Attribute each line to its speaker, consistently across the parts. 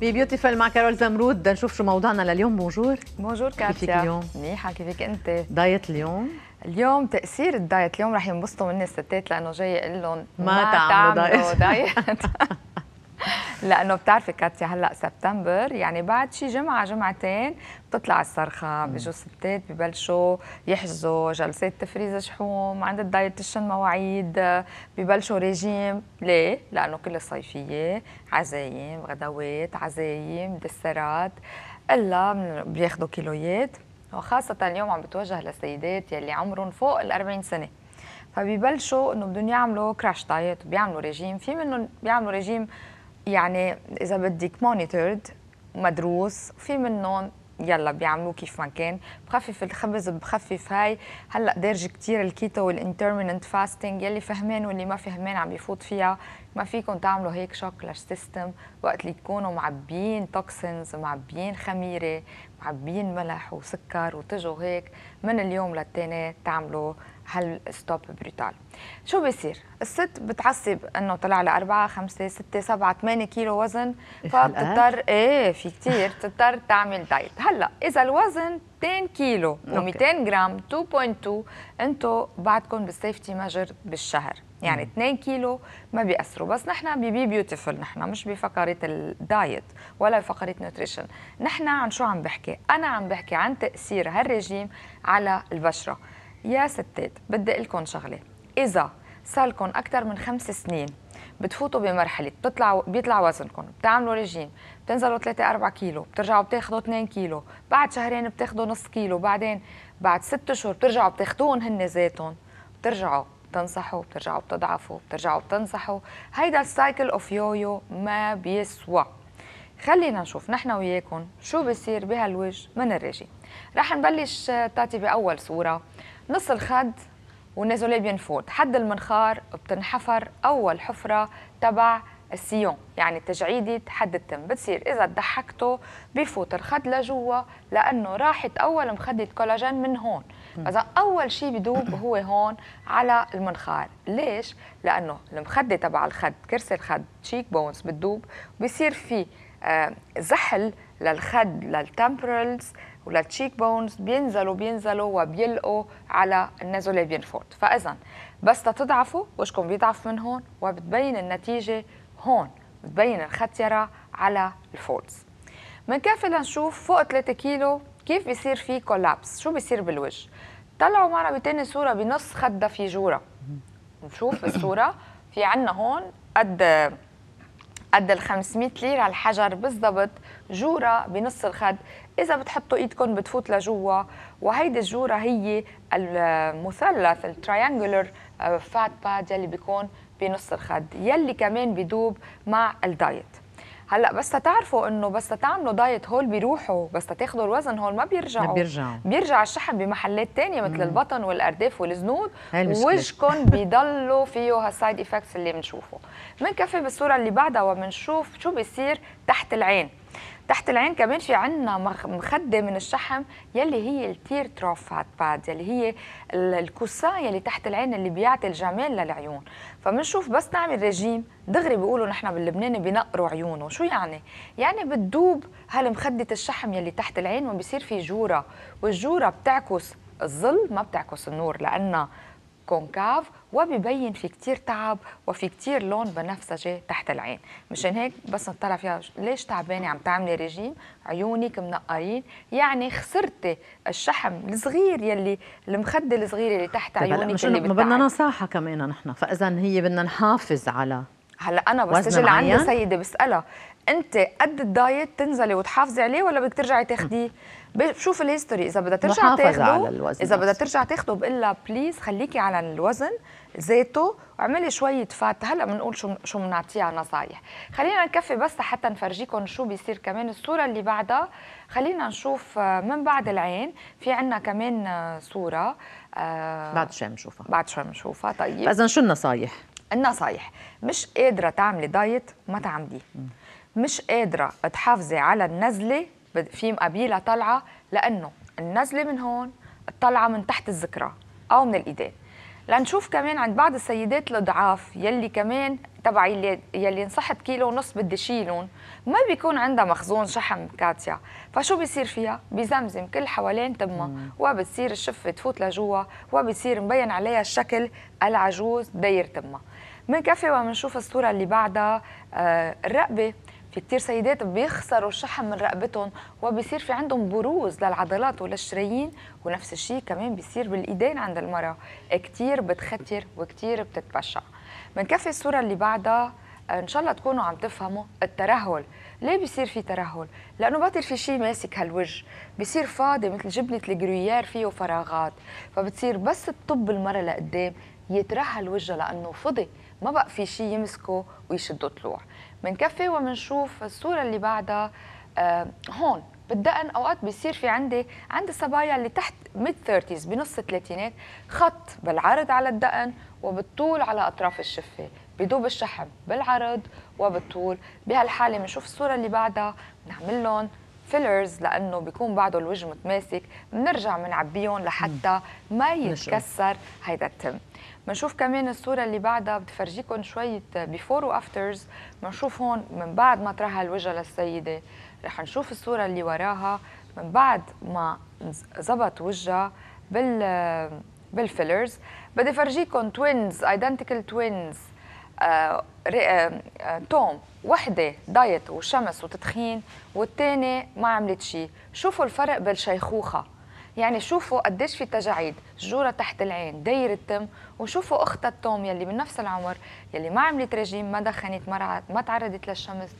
Speaker 1: ببيوتيفل مع كارول زمرود بدنا نشوف شو موضوعنا لليوم بونجور بونجور كاتيا كيفك اليوم؟
Speaker 2: منيحة كيفك أنت؟ دايت اليوم؟ اليوم تأثير الدايت اليوم رح ينبسطوا مني الستات لأنه جاي أقول لهم ما, ما تعملوا دايت, دايت. لانه بتعرفي كاتيا هلا سبتمبر يعني بعد شي جمعه جمعتين بتطلع الصرخه بيجوا ستات ببلشوا يحجزوا جلسات تفريز شحوم عند الدايتشن مواعيد ببلشوا ريجيم ليه؟ لانه كل الصيفيه عزايم غدوات عزايم دسرات الا بياخذوا كيلويات وخاصة اليوم عم بتوجه للسيدات يلي عمرهم فوق ال 40 سنة فبيبلشوا انه بدهم يعملوا كراش دايت بيعملوا ريجيم في منهم بيعملوا ريجيم يعني اذا بدك مونيتورد مدروس في منهم يلا بيعملوه كيف ما كان بخفف الخبز بخفف هاي هلا دارج كثير الكيتو والانترمننت فاستنج يلي فهمان واللي ما فهمان عم بيفوت فيها ما فيكم تعملوا هيك شوك للسيستم وقت اللي تكونوا معبيين توكسنز معبيين خميره معبيين ملح وسكر وتجوا هيك من اليوم للتاني تعملوا هالستوب بريتال شو بيصير الست بتعصب انه طلع لها 4 5 6 7 8 كيلو وزن إيه، فبتضطر ايه في كثير بتضطر تعمل دايت هلا اذا الوزن 10 كيلو و200 جرام 2.2 انتم بعدكم بالسيفتي ميجر بالشهر يعني 2 كيلو ما بيأثروا بس نحن ببي بيوتيفول نحن مش بفقرة الدايت ولا بفقرة نوتريشن نحن عن شو عم بحكي أنا عم بحكي عن تأثير هالرجيم على البشرة يا ستات بدي اقول لكم شغله اذا صار لكم اكثر من خمس سنين بتفوتوا بمرحله بتطلع بيطلع وزنكم بتعملوا رجيم بتنزلوا 3 4 كيلو بترجعوا بتاخذوا 2 كيلو بعد شهرين بتاخذوا نص كيلو بعدين بعد 6 اشهر بترجعوا بتاخذوهم هن ذاتهم بترجعوا بتنصحوا بترجعوا بتضعفوا بترجعوا بتنصحوا هيدا السايكل اوف يويو ما بيسوى خلينا نشوف نحن وياكم شو بصير بهالوجه من الرجيم رح نبلش آه، تاتي باول صوره نص الخد والنازوليه بينفوت حد المنخار بتنحفر أول حفرة تبع السيون يعني تجعيدة حد التم بتصير إذا ضحكته بفوت الخد لجوا لأنه راحت أول مخدة كولاجين من هون إذا أول شيء بدوب هو هون على المنخار ليش؟ لأنه المخدة تبع الخد كرسي الخد تشيك بونز بتدوب بصير في آه، زحل للخد للتمبرلز والتشيك بونز بينزلوا بينزلوا وبيلقوا على النزله اللي فاذا بس تضعفوا وشكم بيضعف من هون وبتبين النتيجه هون بتبين الختيره على الفولدز بنكفي لنشوف فوق 3 كيلو كيف بيصير في كولابس شو بيصير بالوجه طلعوا معنا بتاني صوره بنص خده في جوره نشوف الصوره في عنا هون قد قد ال 500 ليره الحجر بالضبط جوره بنص الخد اذا بتحطوا ايدكم بتفوت لجوا وهيدي الجوره هي المثلث التريانجولر فات باد يلي بيكون بنص الخد يلي كمان بدوب مع الدايت هلا بس تعرفوا انه بس تعملوا دايت هول بيروحوا بس تاخذوا الوزن هول ما بيرجعوا بيرجعوا بيرجع الشحم بمحلات ثانيه مثل مم. البطن والارداف والزنود وجهكم بيضلوا فيه هالسايد افكتس اللي بنشوفه بنكفي بالصوره اللي بعدها وبنشوف شو بيصير تحت العين تحت العين كمان في عندنا مخده من الشحم يلي هي التير تروف هات باد يلي هي الكوسا يلي تحت العين اللي بيعطي الجمال للعيون فبنشوف بس نعمل رجيم دغري بيقولوا نحن باللبناني بنقروا عيونه شو يعني يعني بتدوب هالمخده الشحم يلي تحت العين وبصير في جوره والجوره بتعكس الظل ما بتعكس النور لانها كونكاف وبيبين في كتير تعب وفي كتير لون بنفسجي تحت العين مشان هيك بس نطلع فيها ليش تعبانه عم تعملي ريجيم عيونك منقرين يعني خسرتي الشحم الصغير يلي المخده الصغيره اللي تحت طيب عيونك مش اللي ما بدنا
Speaker 1: نصاحه كمان نحن فاذا هي بدنا نحافظ على
Speaker 2: هلا انا بسجل لعندي سيده بسالها انت قد الدايت تنزلي وتحافظي عليه ولا بدك ترجعي تاخديه بشوف الهيستوري اذا بدها ترجع تاخده اذا بدها ترجع تاخده بقول لها بليز خليكي على الوزن زيته واعملي شويه فات هلا بنقول شو شو بنعطيها نصايح خلينا نكفي بس حتى نفرجيكم شو بيصير كمان الصوره اللي بعدها خلينا نشوف آه، من بعد العين في عندنا كمان آه، صوره آه، بعد شوي بنشوفها بعد شوي بنشوفها طيب اذا شو النصايح النصايح مش قادره تعملي دايت ما تعمليه مش قادره تحافظي على النزله في مقابيلها طالعه لانه النزله من هون الطلعه من تحت الذكرى او من الايدين لنشوف كمان عند بعض السيدات الضعاف يلي كمان تبعي يلي, يلي انصحت كيلو ونص بدي شيلون ما بيكون عندها مخزون شحم كاتيا فشو بيصير فيها بزمزم كل حوالين تمها وبتصير الشفه تفوت لجوا وبصير مبين عليها الشكل العجوز داير تمها بنكفي ومنشوف الصوره اللي بعدها آه الرقبه في كثير سيدات بيخسروا الشحم من رقبتهم وبيصير في عندهم بروز للعضلات وللشرايين ونفس الشيء كمان بيصير بالايدين عند المراه كثير بتختر وكثير بتتبشع بنكفي الصوره اللي بعدها ان شاء الله تكونوا عم تفهموا الترهل ليه بيصير في ترهل لانه بطل في شيء ماسك هالوجه بيصير فاضي مثل جبنه الجرويير فيه فراغات فبتصير بس تطب المراه لقدام يترهل وجهها لانه فضي ما بقى في شيء يمسكه ويشده طلوع بنكفي وبنشوف الصوره اللي بعدها آه، هون بالدقن اوقات بيصير في عندي عند الصبايا اللي تحت ميد 30 بنص الثلاثينات خط بالعرض على الدقن وبالطول على اطراف الشفه بدوب الشحم بالعرض وبالطول بهالحاله بنشوف الصوره اللي بعدها بنعمل لهم فيلرز لانه بيكون بعده الوجه متماسك بنرجع بنعبيهم لحتى ما يتكسر هيدا التم بنشوف كمان الصوره اللي بعدها بتفرجيكم شويه بيفور وافترز بنشوف هون من بعد ما ترهى الوجه للسيده رح نشوف الصوره اللي وراها من بعد ما زبط وجهها بال بالفيلرز بدي فرجيكم توينز ايدنتيكال توينز توم وحده دايت وشمس وتدخين والثانيه ما عملت شيء شوفوا الفرق بالشيخوخه يعني شوفوا قديش في تجاعيد جوره تحت العين دير التم وشوفوا اختها التوم يلي من نفس العمر يلي ما عملت رجيم ما دخنت ما, ما تعرضت للشمس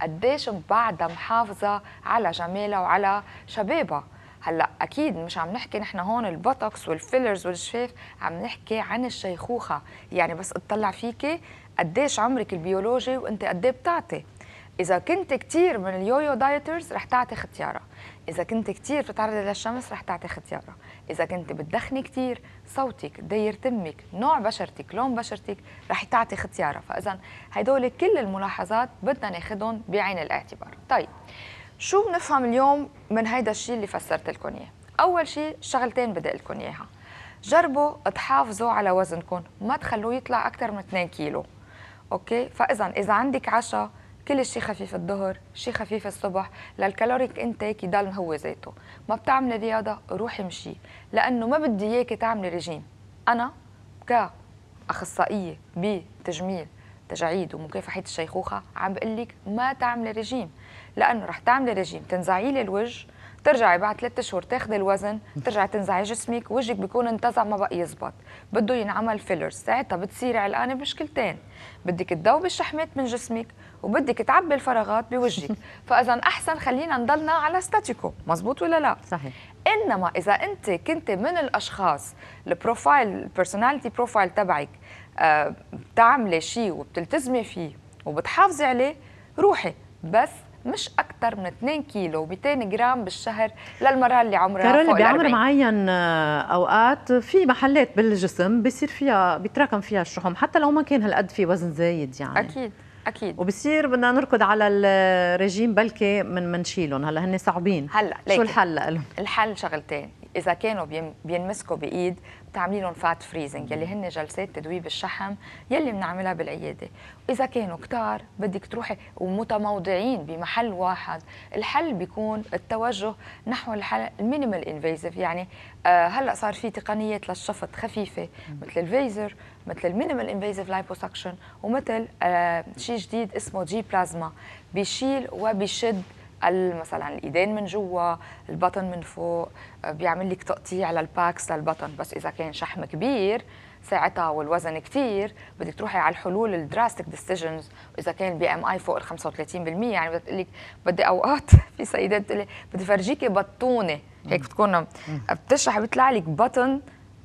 Speaker 2: قديش بعدها محافظه على جمالها وعلى شبابها هلا اكيد مش عم نحكي نحن هون البوتوكس والفيلرز والشفاف عم نحكي عن الشيخوخه يعني بس اطلع فيكي قديش عمرك البيولوجي وانت قد إيه بتعطي اذا كنت كثير من اليويو دايترز رح تعطي ختيارة اذا كنت كثير بتتعرضي للشمس رح تعطي ختيارة اذا كنت بتدخني كثير صوتك دير تمك نوع بشرتك لون بشرتك رح تعطي ختيارة فاذا هدول كل الملاحظات بدنا ناخذهم بعين الاعتبار طيب شو بنفهم اليوم من هيدا الشيء اللي فسرت لكم اياه اول شيء شغلتين بدي لكم اياها جربوا تحافظوا على وزنكم ما تخلوه يطلع اكثر من 2 كيلو اوكي فاذا اذا عندك عشاء كل شيء خفيف الظهر شيء خفيف الصبح للكالوريك انتيك يضل هو ذاته ما بتعملي رياضه روحي مشي لانه ما بدي اياكي تعملي رجيم انا كاخصائيه بتجميل تجاعيد ومكافحه الشيخوخه عم بقول لك ما تعملي رجيم لانه رح تعملي رجيم تنزعيلي الوجه ترجعي بعد ثلاثة شهور تاخذي الوزن ترجعي تنزعي جسمك وجهك بيكون انتزع ما بقى يزبط بده ينعمل فيلرز ساعتها بتصيري علقانه بمشكلتين بدك تذوبي الشحمات من جسمك وبدك تعبي الفراغات بوجهك فاذا احسن خلينا نضلنا على ستاتيكو مزبوط ولا لا صحيح انما اذا انت كنت من الاشخاص البروفايل البيرسوناليتي بروفايل تبعك آه، بتعملي شيء وبتلتزمي فيه وبتحافظي عليه روحي بس مش اكثر من 2 كيلو 200 جرام بالشهر للمراه اللي عمرها كارول كارولي بعمر
Speaker 1: معين آه، اوقات في محلات بالجسم بصير فيها بيتراكم فيها الشحوم حتى لو ما كان هالقد في وزن زايد يعني اكيد اكيد وبصير بدنا نركض على الرجيم بلكي من منشيلهم هلا هن صعبين هلا شو الحل لهم
Speaker 2: الحل شغلتين اذا كانوا بينمسكوا بايد بتعملي لهم فات فريزنج يلي هن جلسات تدويب الشحم يلي بنعملها بالعياده واذا كانوا كتار بدك تروحي ومتموضعين بمحل واحد الحل بيكون التوجه نحو الحل المينيمال انفيزيف يعني آه هلا صار في تقنيات للشفط خفيفه مثل الفيزر مثل المينيمال انفيزيف لايبوسكشن ومثل آه شيء جديد اسمه جي بلازما بيشيل وبيشد مثلا الايدين من جوا البطن من فوق آه، بيعمل لك تقطيع للباكس للبطن بس اذا كان شحم كبير ساعتها والوزن كثير بدك تروحي على الحلول الدراستيك ديسيجنز واذا كان بي ام اي فوق ال 35% يعني بدها تقول لك بدي اوقات في سيدات بتقول لي بدي فرجيكي بطونه هيك بتكون بتشرح بيطلع لك بطن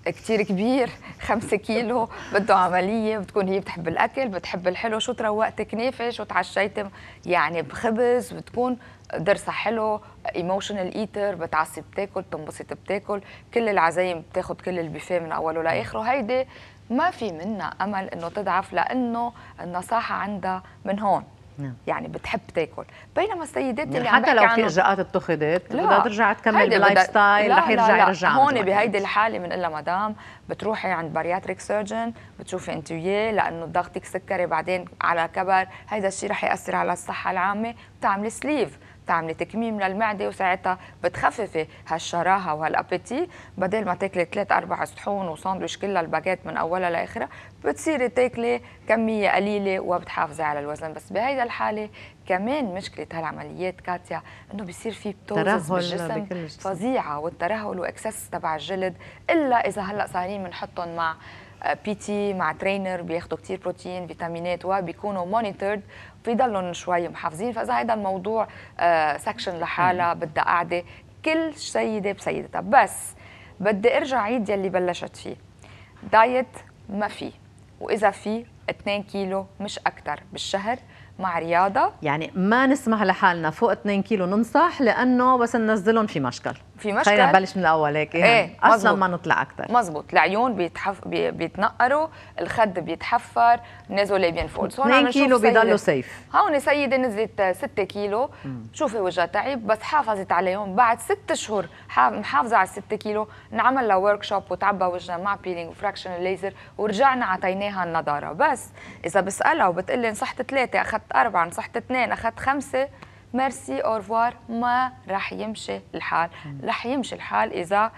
Speaker 2: كتير كبير خمسة كيلو بده عملية بتكون هي بتحب الأكل بتحب الحلو شو تروقت كنافة شو تعشيتي يعني بخبز بتكون درسها حلو ايموشنال ايتر بتعصب بتاكل بتنبسط بتاكل كل العزايم بتاخذ كل البيفيه من اوله لاخره هيدي ما في منا امل انه تضعف لانه النصاحه عندها من هون نعم. يعني بتحب تاكل بينما السيدات يعني اللي حتى لو في اجراءات
Speaker 1: اتخذت بدها ترجع تكمل باللايف ستايل رح يرجع يرجع هون بهيدي
Speaker 2: الحاله الا مدام بتروحي عند بارياتريك سيرجن بتشوفي انت وياه لانه ضغطك سكري بعدين على كبر هيدا الشيء رح ياثر على الصحه العامه بتعملي سليف تعملي تكميم للمعده وساعتها بتخففي هالشراهه وهالابيتي بدل ما تاكلي ثلاث اربع صحون وساندويش كلها الباجيت من اولها لاخرها بتصيري تاكلي كميه قليله وبتحافظي على الوزن بس بهيدا الحاله كمان مشكله هالعمليات كاتيا انه بيصير في بتوزس بالجسم فظيعه والترهل واكسس تبع الجلد الا اذا هلا صايرين بنحطهم مع بي تي مع ترينر بياخذوا كثير بروتين فيتامينات وبيكونوا مونيتورد بيضلهم شوي محافظين فاذا هذا الموضوع سكشن آه، لحالها بدها قاعده كل سيده بسيدتها بس بدي ارجع عيد يلي بلشت فيه دايت ما في واذا في 2 كيلو مش اكثر بالشهر مع رياضه يعني ما
Speaker 1: نسمح لحالنا فوق 2 كيلو ننصح لانه بس ننزلهم في مشكل في مشكلة خلينا نبلش من الاول هيك ايه, إيه، اصلا ما نطلع اكثر مزبوط
Speaker 2: العيون بيتحف بي... بيتنقروا الخد بيتحفر النازولي هون 2 كيلو بيضلوا سيف هون سيده نزلت 6 كيلو مم. شوفي وجهها تعب بس حافظت عليهم بعد 6 شهور محافظه على 6 كيلو نعمل لها ورك شوب وتعبى وجهها مع بيلينج وفراكشنال ليزر ورجعنا عطيناها النضاره بس اذا بسالها وبتقول لي نصحت ثلاثه اخذت اربعه نصحت اثنين اخذت خمسه ميرسي اورفوار ما راح يمشي الحال راح يمشي الحال اذا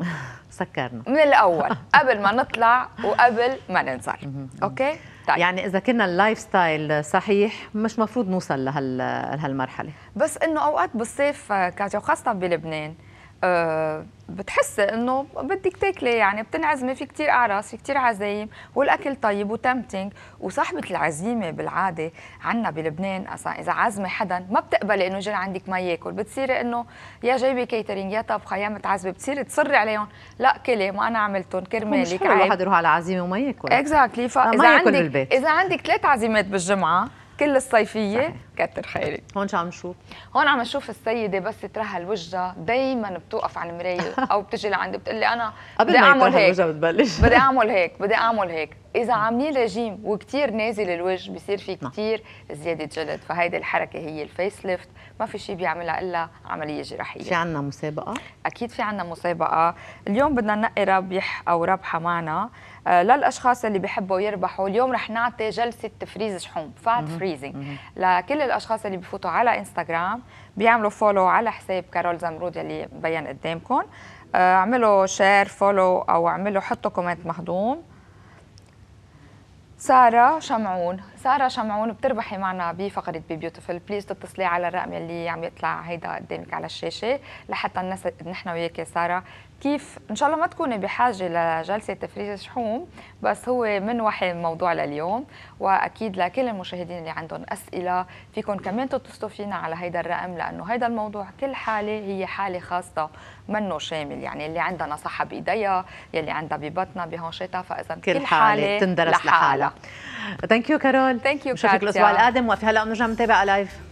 Speaker 1: سكرنا من الاول
Speaker 2: قبل ما نطلع وقبل ما ننزل اوكي
Speaker 1: طيب. يعني اذا كنا اللايف ستايل صحيح مش مفروض نوصل لهالمرحله
Speaker 2: بس انه اوقات بالصيف كاتيا وخاصه بلبنان بتحس بتحسي انه بدك تاكلي يعني بتنعزمي في كتير اعراس في كتير عزايم والاكل طيب وتمتنج وصاحبه العزيمه بالعاده عنا بلبنان اصلا اذا عازمه حدا ما بتقبلي انه جرى عندك ما ياكل بتصيري انه يا جايبه كيترينج يا طبخه يا متعذبه بتصيري تصري عليهم لا كلي ما انا عملتهم كرمالك مش حلو الواحد يروح
Speaker 1: على عزيمه وما ياكل
Speaker 2: اكزاكتلي فاذا آه، عندك اذا عندك ثلاث عزيمات بالجمعه كل الصيفيه كتر خيرك هون شو عم نشوف هون عم نشوف السيده بس ترهل وجهها دائما بتوقف على المرايه او بتجي لعندي بتقول لي انا بدي اعمل هيك بتبلش بدي اعمل هيك بدي اعمل هيك اذا عاملين رجيم وكثير نازل الوجه بصير في نعم. كثير زياده جلد فهيدي الحركه هي الفيس ليفت ما في شيء بيعملها الا عمليه جراحيه في عندنا مسابقه اكيد في عندنا مسابقه اليوم بدنا ننقي رابح او رابحه معنا آه، للاشخاص اللي بيحبوا يربحوا اليوم رح نعطي جلسه تفريز شحوم فات فريزنج لكل الاشخاص اللي بفوتوا على انستغرام بيعملوا فولو على حساب كارول زمرود اللي مبين قدامكم آه، اعملوا شير فولو او اعملوا حطوا كومنت مهضوم ساره شمعون ساره شمعون بتربحي معنا بفقره بي بيوتيفل بليز تتصلي على الرقم اللي عم يطلع هيدا قدامك على الشاشه لحتى الناس نحن وياك ساره كيف ان شاء الله ما تكوني بحاجه لجلسه تفريز شحوم بس هو من وحي الموضوع لليوم واكيد لكل المشاهدين اللي عندهم اسئله فيكم كمان تتصلوا فينا على هيدا الرقم لانه هيدا الموضوع كل حاله هي حاله خاصه منه شامل يعني اللي عندها نصحة بايديها يلي عندها ببطنها بهونشيتها فاذا كل, كل حاله بتندرس لحالها
Speaker 1: ثانك يو كارول شكرا ثانك يو كاتيا الاسبوع القادم وفي هلا بنرجع نتابع لايف